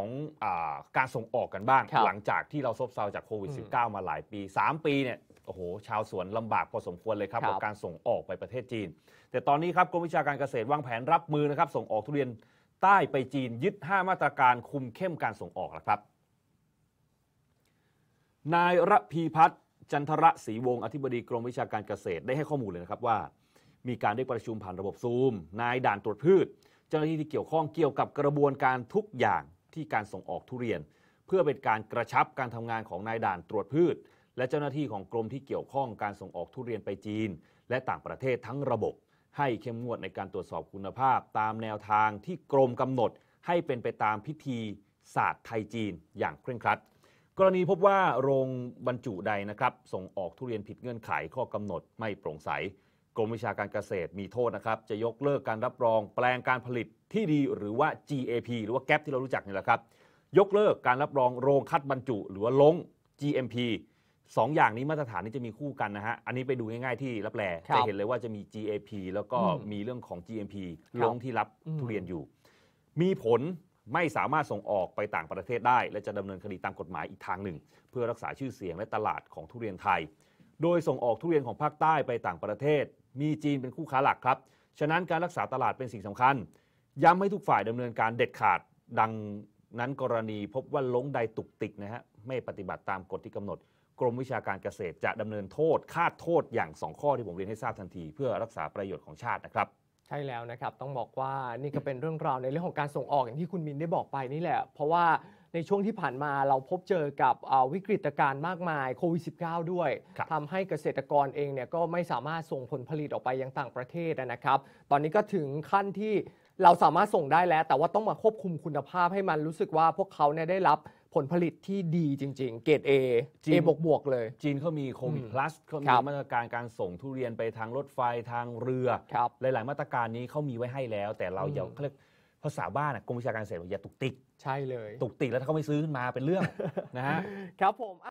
ของอการส่งออกกันบ้างหลังจากที่เราซบเซาจากโควิด -19 มาหลายปี 3 ปีเนี่ย โอ้โห ชาวสวนลำบากพอสมควรเลยครับกับ การส่งออกไปประเทศจีน แต่ตอนนี้ครับกรมวิชาการเกษตรวางแผนรับมือนะครับ ส่งออกทุเรียนใต้ไปจีนยึด 5 มาตรการคุมเข้มการส่งออกแล้วครับ นายระพีพัฒน์จันทระศรีวงศ์อธิบดีกรมวิชาการเกษตรได้ให้ข้อมูลเลยนะครับว่า มีการได้ประชุมผ่านระบบซูม นายด่านตรวจพืชเจ้าหน้าที่ที่เกี่ยวข้องเกี่ยวกับกระบวนการทุกอย่างที่การส่งออกทุเรียน เพื่อเป็นการกระชับการทำงานของนายด่านตรวจพืช และเจ้าหน้าที่ของกรมที่เกี่ยวข้อง การส่งออกทุเรียนไปจีน และต่างประเทศทั้งระบบ ให้เข้มงวดในการตรวจสอบคุณภาพ ตามแนวทางที่กรมกำหนดให้เป็นไปตามพิธีศาสตร์ไทยจีนอย่างเคร่งครัด กรณีพบว่าโรงบรรจุใดนะครับ ส่งออกทุเรียนผิดเงื่อนไขข้อกำหนดไม่โปร่งใสกรมวิชาการเกษตรมีโทษนะครับ จะยกเลิกการรับรองแปลงการผลิตที่ดีหรือว่า GAP หรือว่าแก๊ปที่เรารู้จักนี่แหละครับ ยกเลิกการรับรองโรงคัดบรรจุหรือว่าลง GMP 2ออย่างนี้มาตรฐานนี้จะมีคู่กันนะฮะ อันนี้ไปดูง่าย ๆที่รับแลจะเห็นเลยว่าจะมี GAP แล้วก็มีเรื่องของ GMP ลงที่รับทุเรียนอยู่ มีผลไม่สามารถส่งออกไปต่างประเทศได้และจะดำเนินคดีตามกฎหมายอีกทางหนึ่ง เพื่อรักษาชื่อเสียงและตลาดของทุเรียนไทยโดยส่งออกทุเรียนของภาคใต้ไปต่างประเทศ มีจีนเป็นคู่ค้าหลักครับ ฉะนั้นการรักษาตลาดเป็นสิ่งสำคัญ ย้ำให้ทุกฝ่ายดำเนินการเด็ดขาด ดังนั้นกรณีพบว่าล้งใดตุกติกนะฮะ ไม่ปฏิบัติตามกฎที่กำหนด กรมวิชาการเกษตรจะดำเนินโทษคาดโทษอย่าง2ข้อที่ผมเรียนให้ทราบทันทีเพื่อรักษาประโยชน์ของชาตินะครับ ใช่แล้วนะครับ ต้องบอกว่านี่ก็เป็นเรื่องราวในเรื่องของการส่งออกอย่างที่คุณมินได้บอกไปนี่แหละ เพราะว่าในช่วงที่ผ่านมาเราพบเจอกับวิกฤตการณ์มากมายโควิด -19 ด้วย ทำให้เกษตรกรเองเนี่ยก็ไม่สามารถส่งผลผลิตออกไปยังต่างประเทศนะครับ ตอนนี้ก็ถึงขั้นที่เราสามารถส่งได้แล้ว แต่ว่าต้องมาควบคุมคุณภาพให้มันรู้สึกว่าพวกเขาเนี่ยได้รับผลผลิตที่ดีจริงๆเกรดอเอบวกบวกเลย จีนเขามีโควิดพลัสเขามีมาตรการการส่งทุเรียนไปทางรถไฟทางเรือหลายๆมาตรการนี้เขามีไว้ให้แล้ว แต่เราอย่าเรียกเพราะสาวบ้านกรมวิชาการเกษตรอย่าตุกติกใช่เลย ตุกติกแล้วถ้าเขาไม่ซื้อขึ้นมาเป็นเรื่องนะฮะครับผม